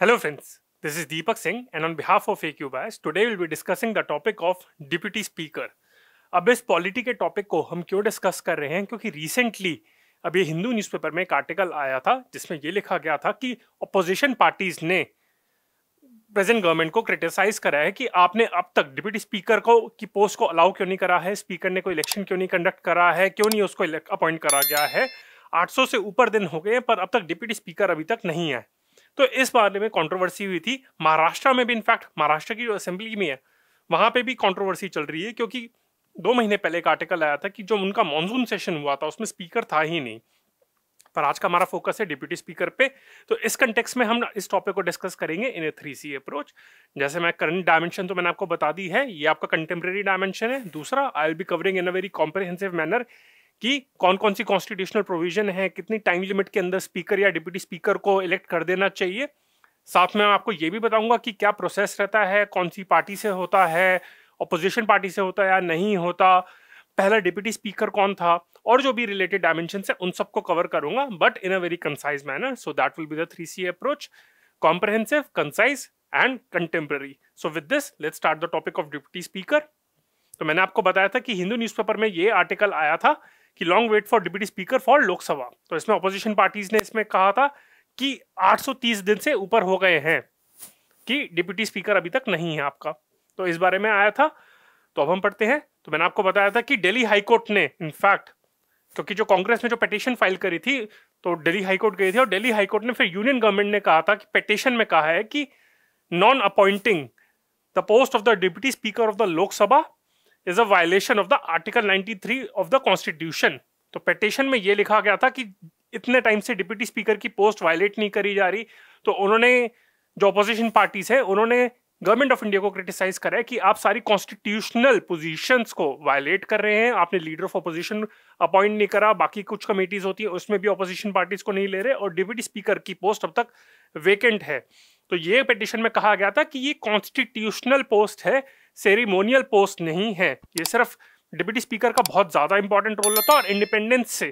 Hello friends, this is Deepak Singh and on behalf of AQ Bias, today we'll be discussing the topic of Deputy Speaker. अब इस polity के topic को हम क्यों discuss कर रहे हैं क्योंकि रिसेंटली अब ये हिंदू न्यूज़पेपर में एक आर्टिकल आया था जिसमें ये लिखा गया था कि अपोजिशन पार्टीज ने प्रेजेंट गवर्नमेंट को क्रिटिसाइज करा है कि आपने अब तक डिप्टी स्पीकर को की पोस्ट को अलाउ क्यों नहीं करा है स्पीकर ने कोई इलेक्शन क्यों नहीं कंडक्ट करा है क्यों नहीं उसको अपॉइंट करा गया है 800 से ऊपर दिन हो गए हैं पर अब तक डिप्टी स्पीकर अभी तक नहीं है तो इस बारे में कॉन्ट्रोवर्सी हुई थी महाराष्ट्र में भी इनफैक्ट महाराष्ट्र की जो असेंबली में है वहां पे भी कॉन्ट्रोवर्सी चल रही है क्योंकि दो महीने पहले एक आर्टिकल आया था कि जो उनका मानसून सेशन हुआ था उसमें स्पीकर था ही नहीं पर आज का हमारा फोकस है डिप्यूटी स्पीकर पे तो इस कंटेक्स में हम इस टॉपिक को डिस्कस करेंगे इन ए थ्री सी अप्रोच जैसे मैं करंट डायमेंशन तो मैंने आपको बता दी है ये आपका कंटेम्प्रेरी डायमेंशन है दूसरा I will be covering in a very comprehensive manner कि कौन कौन सी कॉन्स्टिट्यूशनल प्रोविजन है कितनी टाइम लिमिट के अंदर स्पीकर या डिप्यूटी स्पीकर को इलेक्ट कर देना चाहिए साथ में मैं आपको ये भी बताऊंगा कि क्या प्रोसेस रहता है कौन सी पार्टी से होता है अपोजिशन पार्टी से होता है या नहीं होता पहला डिप्यूटी स्पीकर कौन था और जो भी रिलेटेड डायमेंशन है उन सबको कवर करूंगा but in a very concise manner so that will be the three C approach comprehensive concise and contemporary so with this let start the topic of deputy speaker तो मैंने आपको बताया था कि हिंदू न्यूज़पेपर में ये आर्टिकल आया था कि long wait for deputy speaker for Lok Sabha तो इसमें अपोजिशन पार्टीज ने इसमें कहा था कि 830 दिन से ऊपर हो गए हैं कि डिप्यूटी स्पीकर अभी तक नहीं है आपका तो इस बारे में आया था तो अब हम पढ़ते हैं तो मैंने आपको बताया था कि दिल्ली हाईकोर्ट ने इनफैक्ट क्योंकि जो कांग्रेस ने जो पटिशन फाइल करी थी तो दिल्ली हाईकोर्ट गई थी और दिल्ली हाईकोर्ट ने फिर यूनियन गवर्नमेंट ने कहा था कि पटिशन में कहा है कि non appointing the post of the deputy speaker of the Lok Sabha is a violation of the article 93 of the constitution तो पेटिशन में ये लिखा गया था कि इतने टाइम से डिप्टी स्पीकर की पोस्ट वायलेट नहीं करी जा रही तो उन्होंने जो अपोजिशन पार्टीज है उन्होंने गवर्नमेंट ऑफ इंडिया को क्रिटिसाइज करा है कि आप सारी कॉन्स्टिट्यूशनल पोजीशंस को वायलेट कर रहे हैं आपने लीडर ऑफ अपोजिशन अपॉइंट नहीं करा बाकी कुछ कमेटीज होती है उसमें भी अपोजिशन पार्टीज को नहीं ले रहे और डिप्टी स्पीकर की पोस्ट अब तक वेकेंट है तो ये पिटिशन में कहा गया था कि ये कॉन्स्टिट्यूशनल पोस्ट है सेरिमोनियल पोस्ट नहीं है ये सिर्फ डिप्टी स्पीकर का बहुत ज़्यादा इंपॉर्टेंट रोल होता है और इंडिपेंडेंस से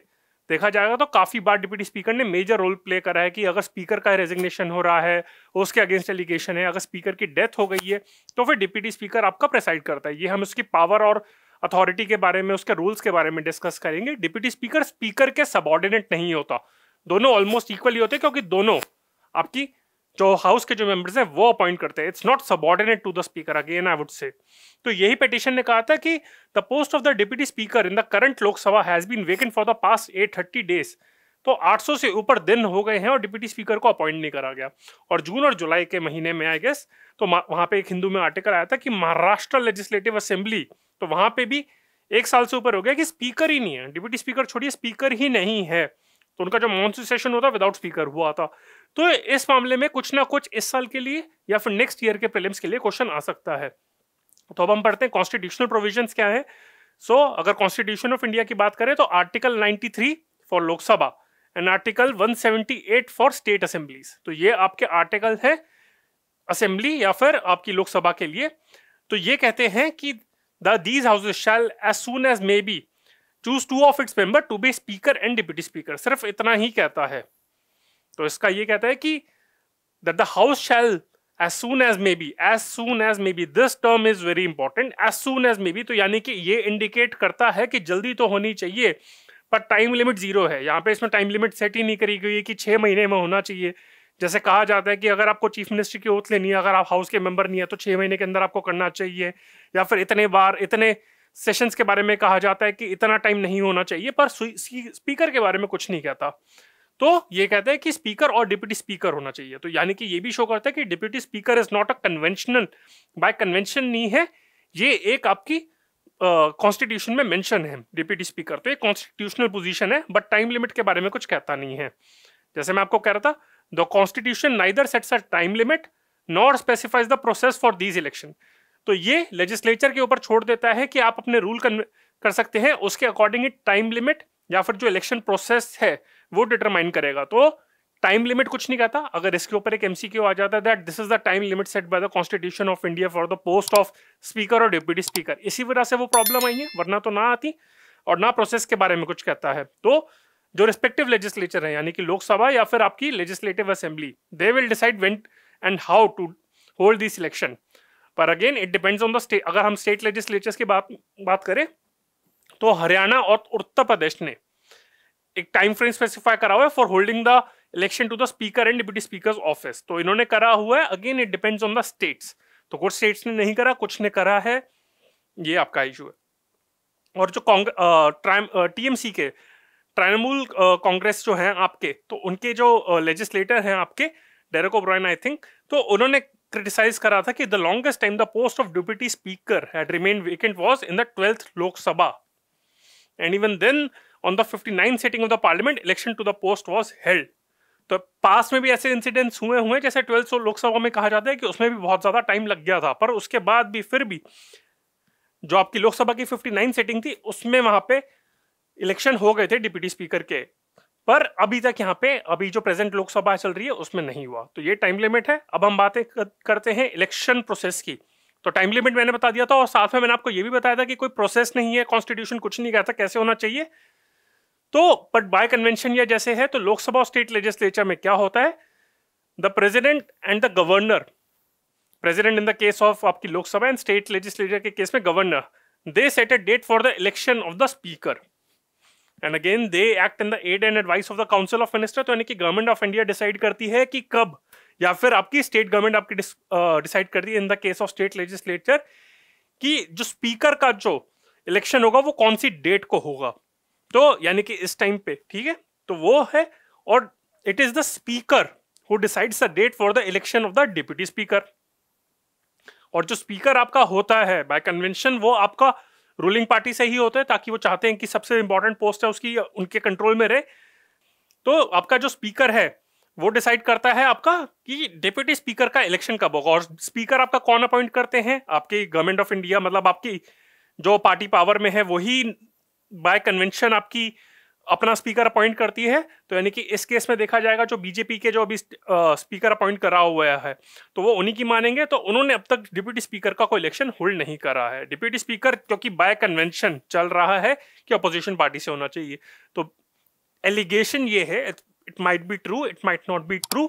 देखा जाएगा तो काफ़ी बार डिप्टी स्पीकर ने मेजर रोल प्ले करा है कि अगर स्पीकर का रेजिग्नेशन हो रहा है उसके अगेंस्ट एलिगेशन है अगर स्पीकर की डेथ हो गई है तो फिर डिप्टी स्पीकर आपका प्रेसाइड करता है ये हम उसकी पावर और अथॉरिटी के बारे में उसके रूल्स के बारे में डिस्कस करेंगे डिप्टी स्पीकर स्पीकर के सबॉर्डिनेट नहीं होता दोनों ऑलमोस्ट इक्वली होते क्योंकि दोनों आपकी जो हाउस के जो मेंबर्स हैं वो अपॉइंट करते हैं it's not subordinate to the speaker again I would say तो यही पिटिशन ने कहा था कि the post of the deputy speaker in the current Lok Sabha has been vacant for the past eight thirty days तो 800 से ऊपर दिन हो गए हैं और डिप्यूटी स्पीकर को अपॉइंट नहीं करा गया और जून और जुलाई के महीने में आई गेस तो वहां पे एक हिंदू में आर्टिकल आया था कि महाराष्ट्र लेजिस्लेटिव असेंबली तो वहां पे भी एक साल से ऊपर हो गया कि स्पीकर ही नहीं है डिप्यूटी स्पीकर छोड़िए स्पीकर ही नहीं है तो उनका जो मॉनसून सेशन होता विदाउट स्पीकर हुआ था तो इस मामले में कुछ ना कुछ इस साल के लिए या फिर नेक्स्ट ईयर के प्रिलिम्स के लिए क्वेश्चन आ सकता है तो अब हम पढ़ते हैं कॉन्स्टिट्यूशनल प्रोविजंस क्या है सो so, अगर कॉन्स्टिट्यूशन ऑफ इंडिया की बात करें तो article 93 for Lok Sabha and article 178 for state assemblies तो ये आपके आर्टिकल है असेंबली या फिर आपकी लोकसभा के लिए तो ये कहते हैं कि the these houses shall as soon as may be choose two of its member to be speaker and deputy speaker सिर्फ इतना ही कहता है तो इसका ये कहता है कि that the house shall as soon as may be as soon as may be this term is very important as soon as may be तो यानी कि ये इंडिकेट करता है कि जल्दी तो होनी चाहिए पर टाइम लिमिट जीरो है यहाँ पे इसमें टाइम लिमिट सेट ही नहीं करी गई है कि छः महीने में होना चाहिए जैसे कहा जाता है कि अगर आपको चीफ मिनिस्टर की ओथ लेनी है अगर आप हाउस के मेंबर नहीं है तो छः महीने के अंदर आपको करना चाहिए या फिर इतने बार इतने सेशंस के बारे में कहा जाता है कि इतना टाइम नहीं होना चाहिए पर स्पीकर के बारे में कुछ नहीं कहता तो ये कहते हैं कि स्पीकर और डिप्यूटी स्पीकर होना चाहिए तो यानी कि ये भी शो करता है कि deputy speaker is not a conventional by convention नहीं है ये एक आपकी कॉन्स्टिट्यूशन uh, में मेंशन है डिप्यूटी स्पीकर तो एक कॉन्स्टिट्यूशनल पोजीशन है बट टाइम लिमिट के बारे में कुछ कहता नहीं है जैसे मैं आपको कह रहा था the constitution neither sets a time limit not specifies the process for these election तो ये लेजिस्लेचर के ऊपर छोड़ देता है कि आप अपने रूल कर सकते हैं उसके अकॉर्डिंग टाइम लिमिट या फिर जो इलेक्शन प्रोसेस है वो डिटरमाइन करेगा तो टाइम लिमिट कुछ नहीं कहता अगर इसके ऊपर एक एमसीक्यू आ जाता है that this is the time limit set by the constitution of India for the post of speaker और डिप्यूटी स्पीकर इसी वजह से वो प्रॉब्लम आई है वरना तो ना आती और ना प्रोसेस के बारे में कुछ कहता है तो जो रिस्पेक्टिव लेजिस्लेचर है यानी कि लोकसभा या फिर आपकी legislative assembly they will decide when and how to hold this election पर again it depends on the state अगर हम स्टेट लेजिस्लेचर्स की बात बात करें तो हरियाणा और उत्तर प्रदेश ने एक टाइम फ्रेम स्पेसिफाई करा हुआ है for holding the election to the speaker and deputy speaker office तो इन्होंने करा हुआ है again it depends on the states तो कुछ स्टेट्स ने नहीं करा कुछ ने करा है ये आपका इशू है और जो कांग्रेस टीएमसी के तृणमूल कांग्रेस जो हैं आपके तो उनके जो लेजिस्लेटर हैं आपके डेरेक ओब्रायन आई थिंक तो उन्होंने क्रिटिसाइज करा था कि the longest time the post of deputy speaker had remain vacant was in the twelfth Lok Sabha and even then on the fifty nine sitting of the parliament election to the post was held तो पास में भी ऐसे incidents हुए हुए जैसे twelfth Lok Sabha में कहा जाता है कि उसमें भी बहुत ज़्यादा टाइम लग गया था पर उसके बाद भी फिर भी जो आपकी लोकसभा की फिफ्टी नाइन सेटिंग थी उसमें वहां पे इलेक्शन हो गए थे डिप्यूटी स्पीकर के पर अभी तक यहाँ पे अभी जो प्रेजेंट लोकसभा चल रही है उसमें नहीं हुआ तो ये टाइम लिमिट है अब हम बातें करते हैं इलेक्शन प्रोसेस की तो टाइम लिमिट मैंने बता दिया था और साथ में मैंने आपको ये भी बताया था कि कोई प्रोसेस नहीं है कॉन्स्टिट्यूशन कुछ नहीं कहता कैसे होना चाहिए तो बट बाय कन्वेंशन या जैसे है तो लोकसभा और स्टेट लेजिस्लेचर में क्या होता है the president and the governor president in the case of आपकी लोकसभा एंड स्टेट लेजिस्लेचर के केस में governor they set a date for the election of the speaker and again they act in the aid and advice of the council of minister तो यानी कि government of India decide करती है कि कब या फिर आपकी स्टेट गवर्नमेंट आपकी डिसाइड करती है in the case of state legislature कि जो स्पीकर का जो इलेक्शन होगा वो कौन सी डेट को होगा तो यानी कि इस टाइम पे ठीक है तो वो है और it is the speaker who decides the date for the election of the deputy speaker और जो स्पीकर आपका होता है बाय कन्वेंशन वो आपका रूलिंग पार्टी से ही होते हैं ताकि वो चाहते हैं कि सबसे इंपॉर्टेंट पोस्ट है उसकी उनके कंट्रोल में रहे तो आपका जो स्पीकर है वो डिसाइड करता है आपका कि डिप्यूटी स्पीकर का इलेक्शन कब होगा और स्पीकर आपका कौन अपॉइंट करते हैं आपके गवर्नमेंट ऑफ इंडिया मतलब आपकी जो पार्टी पावर में है वही बाय कन्वेंशन आपकी अपना स्पीकर अपॉइंट करती है तो यानी कि इस केस में देखा जाएगा जो बीजेपी के जो अभी स्पीकर अपॉइंट करा हुआ है तो वो उन्हीं की मानेंगे तो उन्होंने अब तक डिप्यूटी स्पीकर का कोई इलेक्शन होल्ड नहीं करा है डिप्यूटी स्पीकर क्योंकि बाय कन्वेंशन चल रहा है कि अपोजिशन पार्टी से होना चाहिए तो एलिगेशन ये है it might be true it might not be true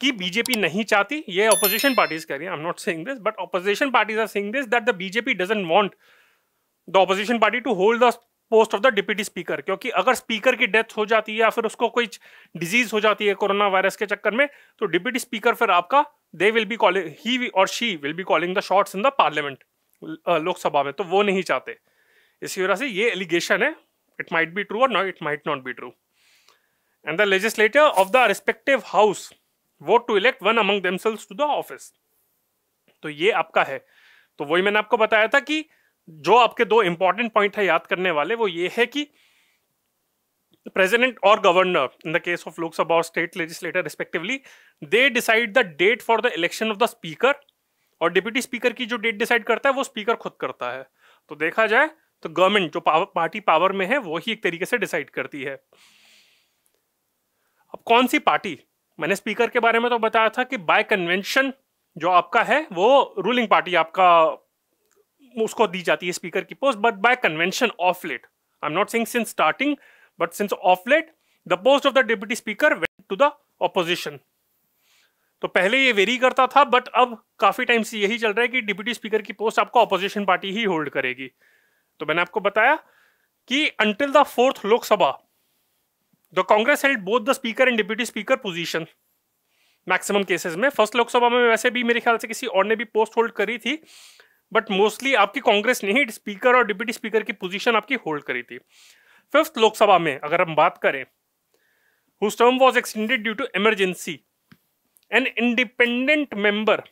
कि बीजेपी नहीं चाहती ये अपोजिशन पार्टीज कह रही है I am not saying this but opposition parties are saying this that the BJP doesn't want the opposition party to hold the post of the deputy speaker क्योंकि अगर speaker की death हो जाती है या फिर उसको कोई डिजीज हो जाती है कोरोना वायरस के चक्कर में तो डिप्यूटी स्पीकर फिर आपका they will be calling he और she will be calling the shorts in the parliament Lok Sabha में तो वो नहीं चाहते इसी वजह से ये एलिगेशन है इट माइट बी ट्रू और not it might not be true and the legislator of the respective house vote to elect one among to the office तो ये आपका है तो वही मैंने आपको बताया था कि जो आपके दो इंपॉर्टेंट पॉइंट है याद करने वाले वो ये है कि प्रेजिडेंट और governor in the case of Lok Sabha और state legislator respectively they decide the date for the election of the speaker और डिप्यूटी स्पीकर की जो डेट डिसाइड करता है वो स्पीकर खुद करता है तो देखा जाए तो गवर्नमेंट जो पावर, पार्टी पावर में है वो ही एक तरीके से डिसाइड करती है अब कौन सी पार्टी मैंने स्पीकर के बारे में तो बताया था कि बाय कन्वेंशन जो आपका है वो रूलिंग पार्टी आपका उसको दी जाती है स्पीकर की post but by convention of late I am not saying since starting but since of late the post of the deputy speaker went to the opposition तो पहले ये वेरी करता था बट अब काफ़ी टाइम से यही चल रहा है कि डिप्टी स्पीकर की पोस्ट आपको ऑपोजिशन पार्टी ही होल्ड करेगी तो मैंने आपको बताया कि until the fourth Lok Sabha the Congress held both the speaker and deputy speaker position maximum cases में फर्स्ट लोकसभा में वैसे भी मेरे ख्याल से किसी और ने भी पोस्ट होल्ड करी थी बट मोस्टली आपकी कांग्रेस ने ही स्पीकर और डिप्यूटी स्पीकर की पोजीशन आपकी होल्ड करी थी फिफ्थ लोकसभा में अगर हम बात करें whose term was extended due to emergency an independent member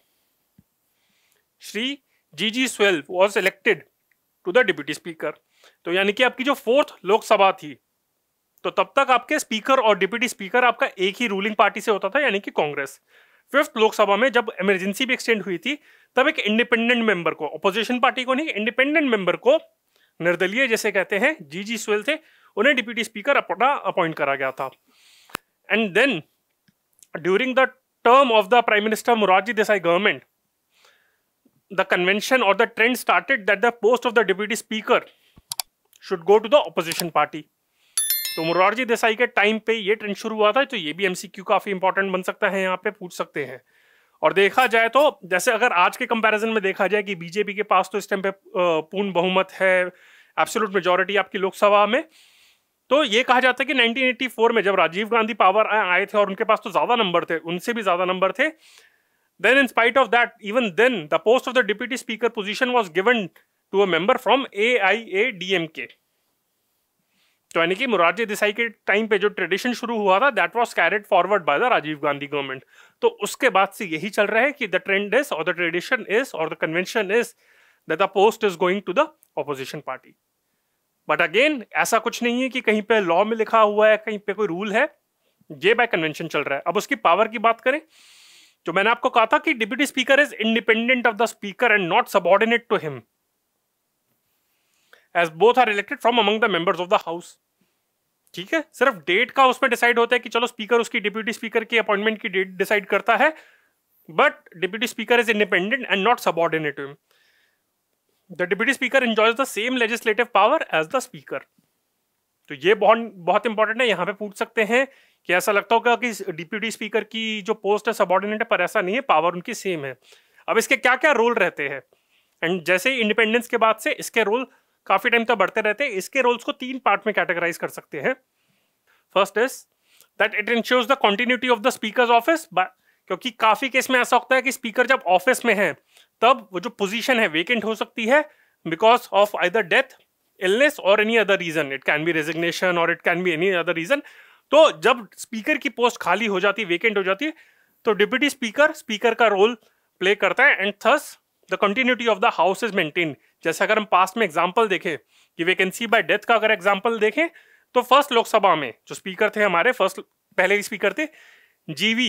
Shri G G Swell was elected to the deputy speaker तो यानी कि आपकी जो फोर्थ लोकसभा थी तो तब तक आपके स्पीकर और डिप्यूटी स्पीकर आपका एक ही रूलिंग पार्टी से होता था यानी कि कांग्रेस फिफ्थ लोकसभा में जब इमरजेंसी भी एक्सटेंड हुई थी तब एक इंडिपेंडेंट मेंबर को अपोजिशन पार्टी को नहीं इंडिपेंडेंट मेंबर को निर्दलीय जैसे कहते हैं जी जी सुल थे उन्हें डिप्यूटी स्पीकर अपना अपॉइंट करा गया था and then during the term of the prime minister Morarji Desai government the convention और the trend started that the post of the deputy speaker should go to the opposition party तो मुरारजी देसाई के time पे ये trend शुरू हुआ था तो ये भी एमसीक्यू काफी इंपॉर्टेंट बन सकता है यहाँ पे पूछ सकते हैं और देखा जाए तो जैसे अगर आज के कंपैरिजन में देखा जाए कि बीजेपी के पास तो इस टाइम पे पूर्ण बहुमत है एब्सोलूट मेजोरिटी आपकी लोकसभा में तो ये कहा जाता है कि 1984 में जब राजीव गांधी पावर आए थे और उनके पास तो ज्यादा नंबर थे उनसे भी ज्यादा नंबर थे then in spite of that even then the post of the deputy speaker position was given to a member from A I A D M K तो यानी कि मुरारजी देसाई के टाइम पे जो ट्रेडिशन शुरू हुआ था that was carried forward by the Rajiv Gandhi government तो उसके बाद से यही चल रहा है कि द ट्रेंड इज और द ट्रेडिशन इज और the convention is that the post is going to the opposition party but again ऐसा कुछ नहीं है कि कहीं पे लॉ में लिखा हुआ है कहीं पे कोई रूल है ये बाय कन्वेंशन चल रहा है अब उसकी पावर की बात करें तो मैंने आपको कहा था कि deputy speaker is independent of the speaker and not subordinate to him as both are elected from among the members of the house ठीक है सिर्फ डेट का उसमें डिसाइड होता है कि चलो स्पीकर उसकी डिप्यूटी स्पीकर की अपॉइंटमेंट की डेट डिसाइड करता है but deputy speaker is independent and not subordinate to the deputy speaker enjoys the same legislative power as the speaker तो ये बहुत बहुत इंपॉर्टेंट है यहां पे पूछ सकते हैं कि ऐसा लगता होगा कि डिप्यूटी स्पीकर की जो पोस्ट है सबॉर्डिनेट है पर ऐसा नहीं है पावर उनकी सेम है अब इसके क्या क्या रोल रहते हैं एंड जैसे ही इंडिपेंडेंस के बाद से इसके रोल काफ़ी टाइम तक तो बढ़ते रहते हैं इसके रोल्स को तीन पार्ट में कैटेगराइज कर सकते हैं first is that it ensures the continuity of the speaker office क्योंकि काफ़ी केस में ऐसा होता है कि स्पीकर जब ऑफिस में है तब वो जो पोजीशन है वेकेंट हो सकती है because of either death illness और any other reason it can be resignation और it can be any other reason तो जब स्पीकर की पोस्ट खाली हो जाती वेकेंट हो जाती तो डिप्यूटी स्पीकर स्पीकर का रोल प्ले करता है and thus the continuity of the house is maintain जैसे अगर हम पास्ट में एग्जाम्पल देखें कि वैकेंसी बाय डेथ का अगर एग्जाम्पल देखें तो फर्स्ट लोकसभा में जो स्पीकर थे हमारे फर्स्ट पहले स्पीकर थे जीवी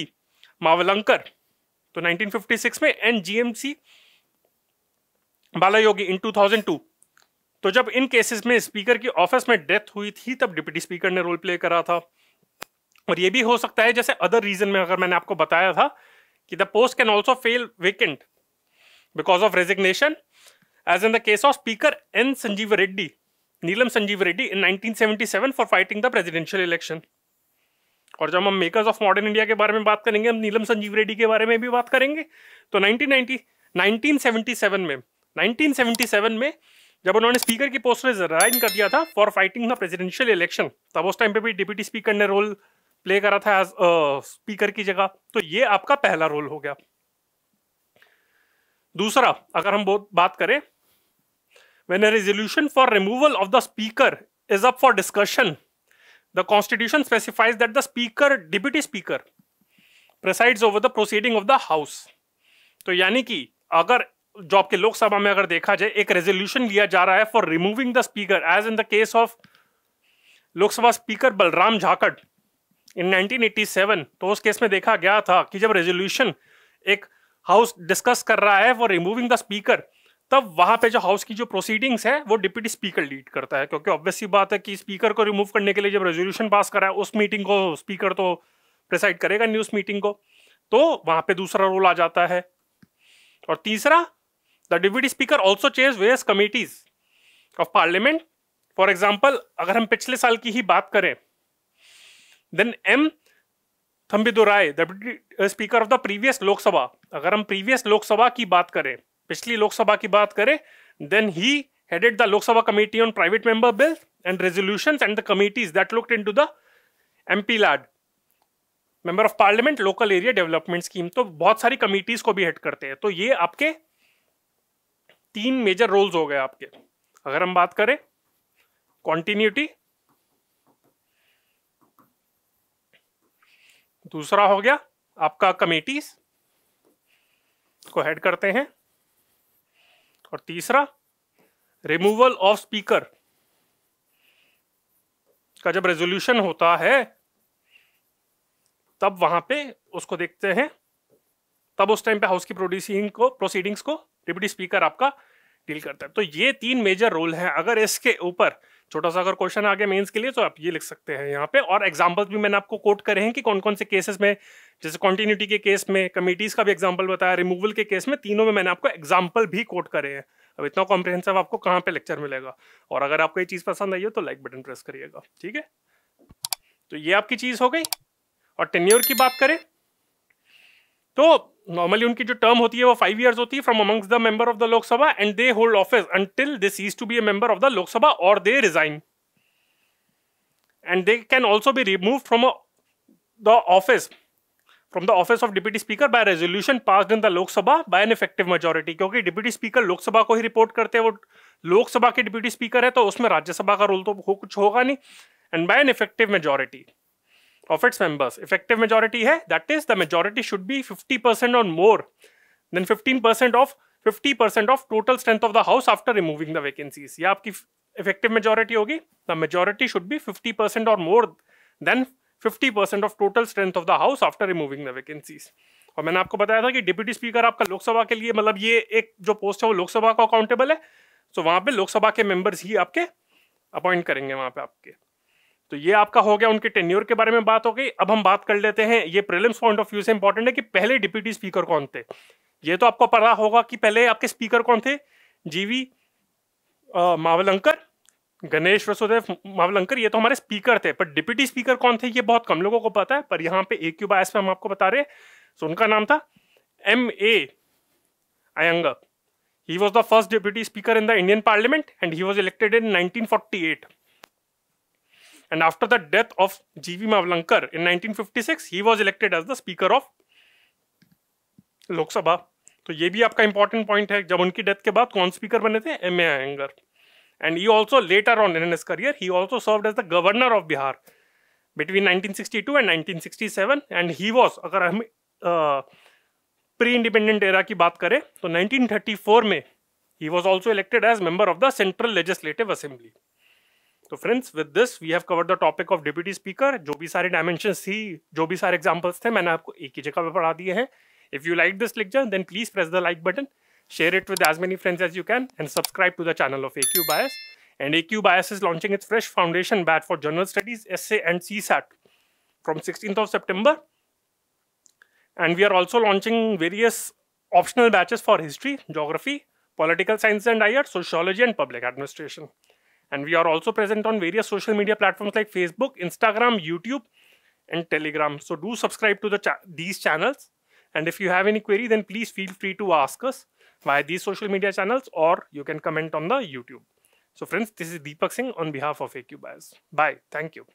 मावलंकर तो 1956 में एंड जीएमसी योगी इन 2002 तो जब इन केसेस में स्पीकर की ऑफिस में डेथ हुई थी तब डिप्टी स्पीकर ने रोल प्ले करा था और ये भी हो सकता है जैसे अदर रीजन में अगर मैंने आपको बताया था कि the post can also fall vacant because of resignation as in the case of Speaker N. Sanjeev Reddy, Neelam Sanjeev Reddy in 1977 for fighting the presidential election. और जब हम मेकर्स ऑफ मॉडर्न इंडिया के बारे में बात करेंगे हम नीलम संजीव रेड्डी के बारे में भी बात करेंगे तो 1990 1977 में 1977 में जब उन्होंने स्पीकर की पोस्ट रिजाइन कर दिया था for fighting the presidential election तब उस टाइम पे भी डिप्टी स्पीकर ने रोल प्ले करा था एज स्पीकर की जगह तो ये आपका पहला रोल हो गया दूसरा अगर हम बहुत बात करें When a resolution for removal of the speaker is up for discussion, the constitution specifies that the speaker, deputy speaker, presides over the proceeding of the house. to तो यानी कि अगर जो आपके लोकसभा में अगर देखा जाए एक रेजोल्यूशन लिया जा रहा है for removing the speaker as in the case of Lok Sabha speaker Balram Jakhar in 1987 तो उस केस में देखा गया था कि जब रेजोल्यूशन एक हाउस डिस्कस कर रहा है फॉर रिमूविंग द स्पीकर तब वहां पे जो हाउस की जो प्रोसीडिंग्स है वो डिप्टी स्पीकर लीड करता है क्योंकि ऑब्वियसली बात है कि स्पीकर को रिमूव करने के लिए जब रेजोल्यूशन पास करा है उस मीटिंग को स्पीकर तो प्रिसाइड करेगा न्यूज मीटिंग को तो वहां पे दूसरा रोल आ जाता है और तीसरा द डिप्यूटी स्पीकर ऑल्सो चेज various committees of parliament for example अगर हम पिछले साल की ही बात करें then M Thambidurai deputy speaker of the previous Lok Sabha अगर हम प्रीवियस लोकसभा की बात करें पिछली लोकसभा की बात करें he headed the Lok Sabha committee on private member bill and resolution and the and that look into the M P LAD. Member of parliament local area development scheme तो बहुत सारी कमिटीज को भी हेड करते हैं तो ये आपके तीन मेजर रोल्स हो गए आपके अगर हम बात करें कॉन्टिन्यूटी दूसरा हो गया आपका कमेटीज को हेड करते हैं और तीसरा रिमूवल ऑफ स्पीकर का जब रेजोल्यूशन होता है तब वहां पे उसको देखते हैं तब उस टाइम पे हाउस की प्रोड्यूसिंग को प्रोसीडिंग्स को डिप्टी स्पीकर आपका डील करता है तो ये तीन मेजर रोल हैं अगर इसके ऊपर छोटा सा अगर क्वेश्चन आगे मेंस के लिए तो आप ये लिख सकते हैं यहाँ पे और एग्जांपल्स भी मैंने आपको कोट करे हैं कि कौन कौन से केसेस में जैसे कॉन्टिन्यूटी के केस में कमिटीज़ का भी एग्जाम्पल बताया रिमूवल के केस में तीनों में मैंने आपको एग्जाम्पल भी कोट करे हैं अब इतना कॉम्प्रिहेंसिव आपको कहाँ पे लेक्चर मिलेगा और अगर आपको ये चीज़ पसंद आई हो तो लाइक बटन प्रेस करिएगा ठीक है तो ये आपकी चीज़ हो गई और टेन्योर की बात करें तो नॉर्मली उनकी जो टर्म होती है वो फाइव ईयर्स होती है from amongst the member of the Lok Sabha and they hold office until they cease to be a member of the Lok Sabha और they resign and they can also be remove from the office from the office of deputy speaker by resolution pass in the Lok Sabha by an effective majority क्योंकि deputy speaker Lok Sabha को ही report करते हैं वो लोकसभा के deputy speaker है तो उसमें राज्यसभा का रोल तो हो कुछ होगा नहीं and by an effective majority of its members. Effective majority hai, that is the majority should be 50% or more than 15% of 50% of total strength of the house after removing the vacancies. ये आपकी effective majority होगी. The majority should be 50% or more than 50% of total strength of the house after removing the vacancies. और मैंने आपको बताया था कि deputy speaker आपका लोकसभा के लिए मतलब ये एक जो पोस्ट है वो लोकसभा का अकाउंटेबल है सो so, वहां पे लोकसभा के मेंबर्स ही आपके अपॉइंट करेंगे वहां पे आपके तो ये आपका हो गया उनके टेन्योर के बारे में बात हो गई अब हम बात कर लेते हैं ये प्रिलिम्स पॉइंट ऑफ व्यू से इंपॉर्टेंट है कि पहले डिप्यूटी स्पीकर कौन थे ये तो आपको पता होगा कि पहले आपके स्पीकर कौन थे जीवी मावलंकर गणेश वसुदेव मावलंकर ये तो हमारे स्पीकर थे पर डिप्यूटी स्पीकर कौन थे ये बहुत कम लोगों को पता है पर यहाँ पे ए क्यू बायस पे हम आपको बता रहे सो उनका नाम था M A Ayyangar he was the first deputy speaker in the Indian parliament and he was elected in nineteen and after the death of G.V. Mavlankar in 1956, he was elected as the Speaker of Lok तो ये भी आपका important point है जब उनकी death के बाद कौन स्पीकर बने थे M A Ayyangar and he also later on in his career he also serve as the governor of Bihar between 1962 and 1967 and he was अगर हम प्री इंडिपेंडेंट एरा की बात करें तो 1934 में he was also elected as member of the central legislative assembly तो friends with this we have cover the topic of deputy speaker जो भी सारे डायमेंशन थी जो भी सारे एग्जाम्पल्स थे मैंने आपको एक ही जगह पर पढ़ा दिए हैं if you like this lecture then please press the like button share it with as many friends as you can and subscribe to the channel of A Q bias and A Q bias is launching its fresh foundation batch for general studies S A and C SAT from sixteen of September and we are also launching various optional batches for history geography political science and I R sociology and public administration And we are also present on various social media platforms like Facebook, Instagram, YouTube, and Telegram. So do subscribe to the cha these channels. And if you have any query, then please feel free to ask us via these social media channels or you can comment on the YouTube. So friends, this is Deepak Singh on behalf of AQ Bias. Bye. Thank you.